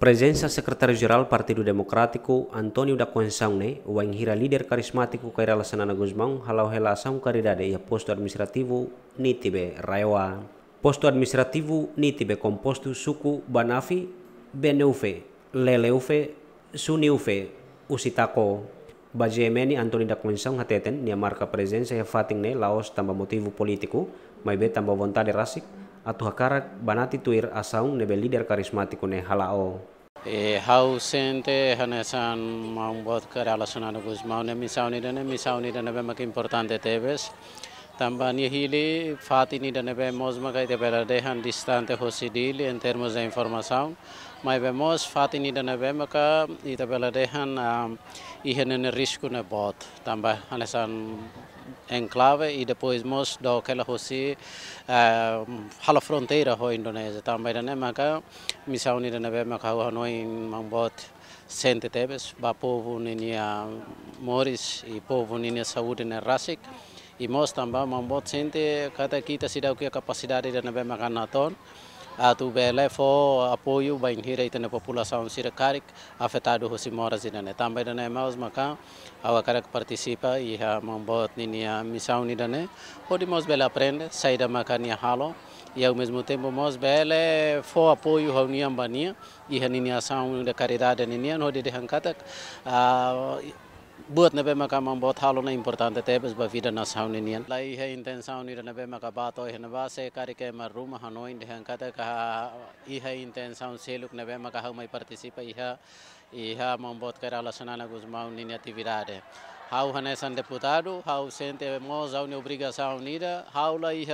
Presenza Sekretaris Jeral Partido Demokratiku Antonio da Conceição, o hira lider karismatiku kaira era Senana Guzmão, halau relação karidade ia posto administrativo Nitibe raiwa. Posto administrativo Nitibe composto suku Banafi, Beneufe, Leleufe, Suniufe, Usitako. Bajemeni Antonio da Conceição hateten, nia marca presença fatingne Laos tambah motivu politiku maibe tambah vontade rasik, atu hakarak banati tuir asaung nebe lider karismatiku ne halao. E hau sente hanesan san mau buat kare alasan anu gus ne misau ni dene misau ni dene be mak importante tebes. tambahan yahili fat ini dan apa mosma kai te pera dehan distante hosi dili en termos de informasaun mai be mos fat ini dan apa maka i te pera dehan um, i hene ne risku ne bot tambah anesan enclave i depois mos do que la hosi um, hala fronteira ho indonesia tambah dan maka misauni dan apa maka ho noi mang bot sente tebes ba povo nenia moris i povo nenia saúde ne rasik imos tambah membuat sente kata kita sudah kia kapasitas dan nabe naton atau bele fo apoio bain hira itene sira karik afetado hosi zina e idane tambah nabe emaus maka awak karak partisipa iha e membuat ya misau nidane odi mos prende saida makan ya halo ya ao mesmo tempo nós bela fo apoio ao niambania e a niniação da caridade ninian hodi de katak buat nebe maka membuat halu na importante tebes ba vida na sauni nian lai he intenção ni nebe maka bato he neba se kari ke mar ruma hanoi de han kata ka i he intenção se luk nebe maka ha mai participa i ha i ha membuat kerala sanana guzmau ni atividade o Hanesan deputado, o Sente Mos, how Obrigação Unida, how lá e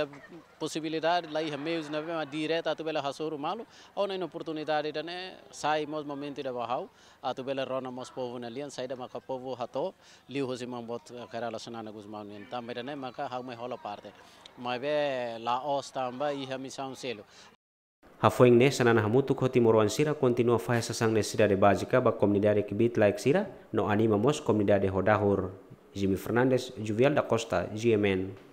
possibilidade, lá e meios na mesma direta, tu bela Rassuru Malo, ou na oportunidade, né? Sai Mos momento de Bahau, a tu Rona Mos povo na linha, sai da Maca povo Hato, Liu Rosimão Bot, relacionado com os então também, né? Maca, how me rola parte. Mas lá os também, e a missão selo. hafoengne sanana hamutu koti moruan sira kontinua fahe sasangne sira de bajika ba comunidade kibit laik sira no anima mos comunidade hodahur Jimmy Fernandes Juvial da Costa GMN